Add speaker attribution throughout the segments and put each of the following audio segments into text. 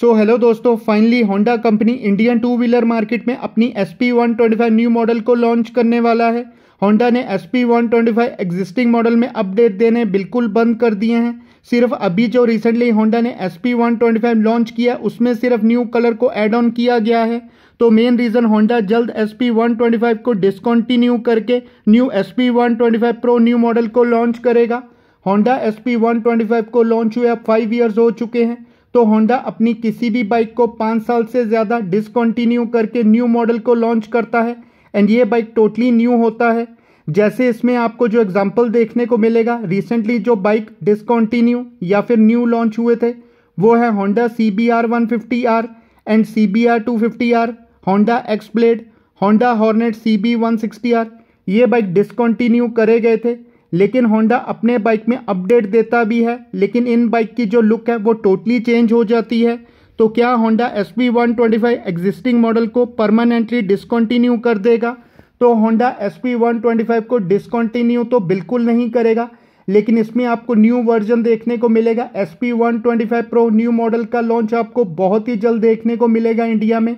Speaker 1: सो hello दोस्तों finally Honda company Indian two wheeler market में अपनी S P one twenty five new model को launch करने वाला है होंडा ने S P one twenty five existing model में अपडेट देने बिल्कुल बंद कर दिए हैं सिर्फ अभी जो रिसेंटली होंडा ने S P one twenty five launch किया उसमें सिर्फ न्यू कलर को एड ऑन किया गया है तो मेन रीज़न होंडा जल्द S P one twenty five को डिसकॉन्टिन्यू करके new S P one twenty five pro new model को लॉन्च करेगा Honda S P one twenty five को लॉन्च हुए अब फाइव ईयर्स हो चुके हैं तो होंडा अपनी किसी भी बाइक को पाँच साल से ज़्यादा डिसकंटिन्यू करके न्यू मॉडल को लॉन्च करता है एंड ये बाइक टोटली न्यू होता है जैसे इसमें आपको जो एग्जांपल देखने को मिलेगा रिसेंटली जो बाइक डिसकंटिन्यू या फिर न्यू लॉन्च हुए थे वो है Honda C B R one fifty R and C B R two fifty R Honda Xblade Honda Hornet C B one sixty R ये बाइक डिसकंटिन्यू करे गए थे लेकिन होंडा अपने बाइक में अपडेट देता भी है लेकिन इन बाइक की जो लुक है वो टोटली चेंज हो जाती है तो क्या Honda S P one twenty five existing model को परमानेंटली डिसकॉन्टिन्यू कर देगा तो Honda S P one twenty five को डिसकॉन्टिन्यू तो बिल्कुल नहीं करेगा लेकिन इसमें आपको न्यू वर्जन देखने को मिलेगा S P one twenty five pro new model का लॉन्च आपको बहुत ही जल्द देखने को मिलेगा इंडिया में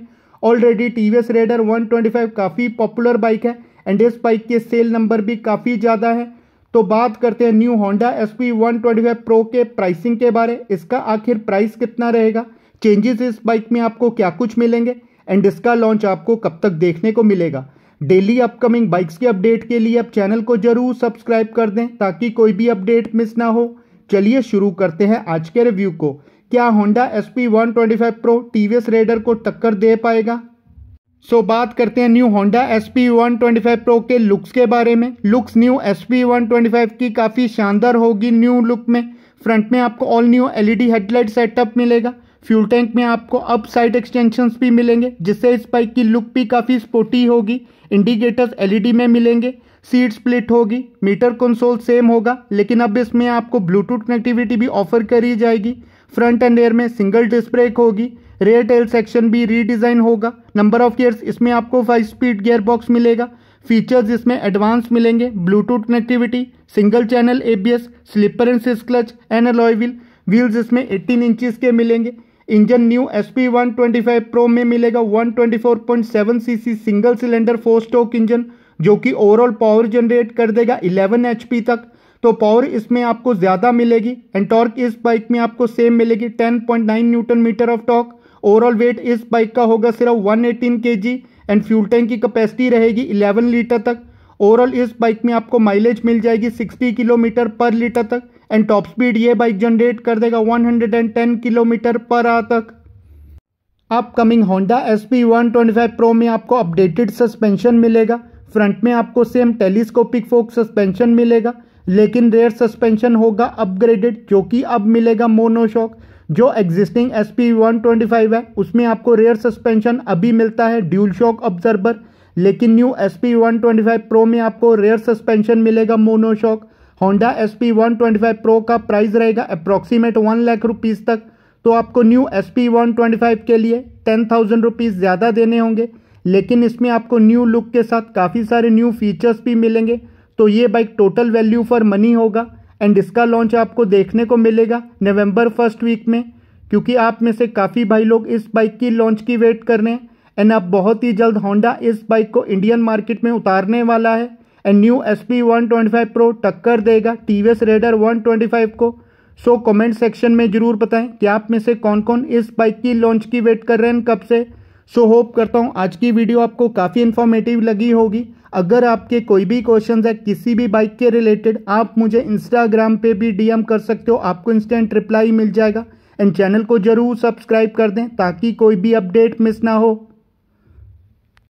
Speaker 1: already T V S Raider one twenty five काफ़ी पॉपुलर बाइक है एंड इस बाइक के सेल नंबर भी काफ़ी ज़्यादा है तो बात करते हैं new Honda S P one twenty five pro के प्राइसिंग के बारे इसका आखिर प्राइस कितना रहेगा चेंजेस इस बाइक में आपको क्या कुछ मिलेंगे एंड इसका लॉन्च आपको कब तक देखने को मिलेगा डेली अपकमिंग बाइक्स के अपडेट के लिए आप चैनल को जरूर सब्सक्राइब कर दें ताकि कोई भी अपडेट मिस ना हो चलिए शुरू करते हैं आज के रिव्यू को क्या Honda S P one twenty five pro T V S Raider को टक्कर दे पाएगा सो so, बात करते हैं new Honda S P one twenty five pro के लुक्स के बारे में looks new S P one twenty five की काफ़ी शानदार होगी न्यू लुक में फ्रंट में आपको all new D headlight setup मिलेगा फ्यूल टैंक में आपको अप साइड एक्सटेंशंस भी मिलेंगे जिससे इस बाइक की लुक भी काफ़ी स्पोर्टी होगी इंडिकेटर्स डी e में मिलेंगे सीट स्प्लिट होगी मीटर कंसोल सेम होगा लेकिन अब इसमें आपको ब्लूटूथ कनेक्टिविटी भी ऑफर करी जाएगी फ्रंट एंड एयर में सिंगल डिस्क ब्रेक होगी रेयर टेल सेक्शन भी रीडिज़ाइन होगा नंबर ऑफ गियर्स इसमें आपको फाइव स्पीड गियर बॉक्स मिलेगा फीचर्स इसमें एडवांस मिलेंगे Bluetooth connectivity single channel ABS slipper and assist clutch alloy wheel wheels इसमें 18 इंचेस के मिलेंगे engine new S P one twenty five pro में मिलेगा one twenty four point seven C C single cylinder four stock engine जो कि overall power generate कर देगा eleven H P तक तो पावर इसमें आपको ज़्यादा मिलेगी एंड टॉर्क इस बाइक में आपको सेम मिलेगी ten point nine newton metre of torque overall weight इस बाइक का होगा सिर्फ 118 एटीन एंड फ्यूल टैंक की कैपेसिटी रहेगी 11 लीटर तक ओवरऑल इस बाइक में आपको माइलेज मिल जाएगी 60 किलोमीटर पर लीटर तक एंड टॉप स्पीड ये बाइक जनरेट कर देगा 110 किलोमीटर पर आ तक upcoming Honda S P one pro में आपको अपडेटेड सस्पेंशन मिलेगा फ्रंट में आपको सेम टेलीस्कोपिक फोक सस्पेंशन मिलेगा लेकिन रेयर सस्पेंशन होगा अपग्रेडेड जो कि अब मिलेगा मोनोशॉक जो existing S P one twenty five है उसमें आपको रेयर सस्पेंशन अभी मिलता है ड्यूल शॉक ऑब्जर्वर लेकिन new S P one twenty five pro में आपको रेयर सस्पेंशन मिलेगा mono shock Honda S P one twenty five pro का प्राइस रहेगा अप्रॉक्सीमेट वन लाख रुपीज़ तक तो आपको new S P one twenty five के लिए टेन थाउजेंड रुपीज़ ज़्यादा देने होंगे लेकिन इसमें आपको न्यू लुक के साथ काफ़ी सारे न्यू फीचर्स भी मिलेंगे तो ये bike total value for money होगा एंड इसका लॉन्च आपको देखने को मिलेगा नवंबर फर्स्ट वीक में क्योंकि आप में से काफ़ी भाई लोग इस बाइक की लॉन्च की वेट कर रहे हैं एंड आप बहुत ही जल्द होंडा इस बाइक को इंडियन मार्केट में उतारने वाला है and new S P one twenty five pro टक्कर देगा T V S Raider one twenty five को सो कमेंट सेक्शन में ज़रूर बताएं कि आप में से कौन कौन इस बाइक की लॉन्च की वेट कर रहे हैं कब से सो so, होप करता हूँ आज की वीडियो आपको काफ़ी इन्फॉर्मेटिव लगी होगी अगर आपके कोई भी क्वेश्चन है किसी भी बाइक के रिलेटेड आप मुझे इंस्टाग्राम पे भी डीएम कर सकते हो आपको इंस्टेंट रिप्लाई मिल जाएगा एंड चैनल को ज़रूर सब्सक्राइब कर दें ताकि कोई भी अपडेट मिस ना हो